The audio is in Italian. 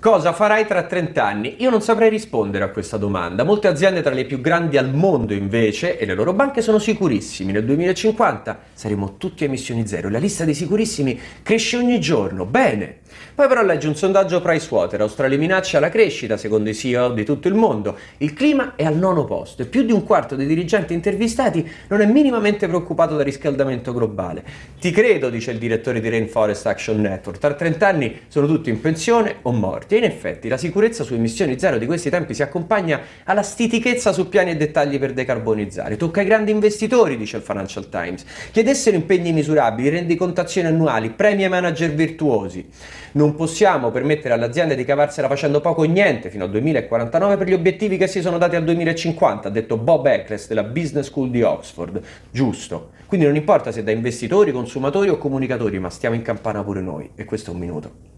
Cosa farai tra 30 anni? Io non saprei rispondere a questa domanda. Molte aziende tra le più grandi al mondo invece e le loro banche sono sicurissimi. Nel 2050 saremo tutti a emissioni zero la lista dei sicurissimi cresce ogni giorno. Bene! Poi però leggi un sondaggio Pricewater. tra le minacce alla crescita, secondo i CEO di tutto il mondo. Il clima è al nono posto e più di un quarto dei dirigenti intervistati non è minimamente preoccupato dal riscaldamento globale. Ti credo, dice il direttore di Rainforest Action Network, tra 30 anni sono tutti in pensione o morti morti. E in effetti la sicurezza su emissioni zero di questi tempi si accompagna alla stitichezza su piani e dettagli per decarbonizzare. Tocca ai grandi investitori, dice il Financial Times. Chiedessero impegni misurabili, rendicontazioni annuali, premi ai manager virtuosi. Non possiamo permettere all'azienda di cavarsela facendo poco o niente fino al 2049 per gli obiettivi che si sono dati al 2050, ha detto Bob Eccles della Business School di Oxford. Giusto. Quindi non importa se da investitori, consumatori o comunicatori, ma stiamo in campana pure noi. E questo è un minuto.